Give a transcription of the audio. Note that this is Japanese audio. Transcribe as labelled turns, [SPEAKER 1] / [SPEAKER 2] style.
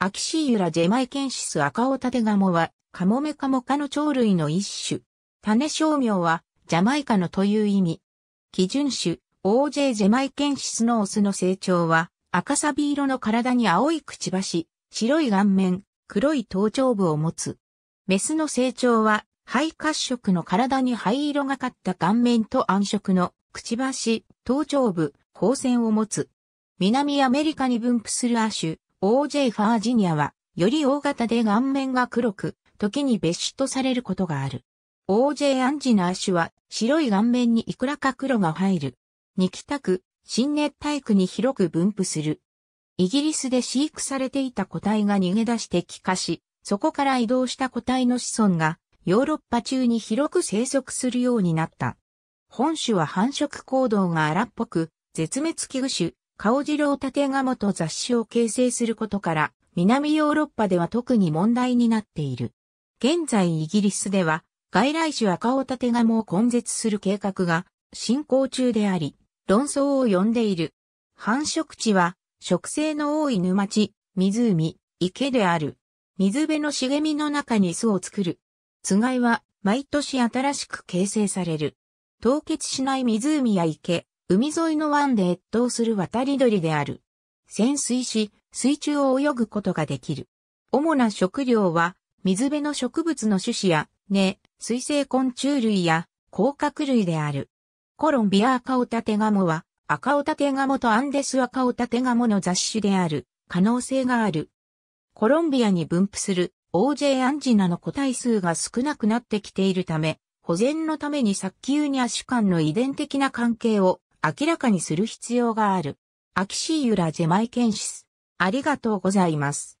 [SPEAKER 1] アキシ
[SPEAKER 2] ーユラジェマイケンシス赤オタテガモは、カモメカモカの鳥類の一種。種商名は、ジャマイカのという意味。基準種、オージェマイケンシスのオスの成長は、赤サビ色の体に青いくちばし、白い顔面、黒い頭頂部を持つ。メスの成長は、肺褐色の体に灰色がかった顔面と暗色の、くちばし、頭頂部、光線を持つ。南アメリカに分布する亜種、OJ ファージニアは、より大型で顔面が黒く、時に別種とされることがある。OJ アンジナー種は、白い顔面にいくらか黒が入る。キタク、新熱帯区に広く分布する。イギリスで飼育されていた個体が逃げ出して帰化し、そこから移動した個体の子孫が、ヨーロッパ中に広く生息するようになった。本種は繁殖行動が荒っぽく、絶滅危惧種、顔次郎竹鴨と雑誌を形成することから、南ヨーロッパでは特に問題になっている。現在イギリスでは、外来種赤尾縦鴨を根絶する計画が進行中であり、論争を呼んでいる。繁殖地は、植生の多い沼地、湖、池である。水辺の茂みの中に巣を作る。つがいは、毎年新しく形成される。凍結しない湖や池、海沿いの湾で越冬する渡り鳥である。潜水し、水中を泳ぐことができる。主な食料は、水辺の植物の種子や、根、水生昆虫類や、甲殻類である。コロンビア赤オタテガモは、赤オタテガモとアンデス赤オタテガモの雑種である、可能性がある。コロンビアに分布するオーェ j アンジナの個体数が少なくなってきているため、保全のために早急にア種間の遺伝的な関係を明らかにする必要がある。アキシーユラ・ジェマイケンシス。ありがとうございます。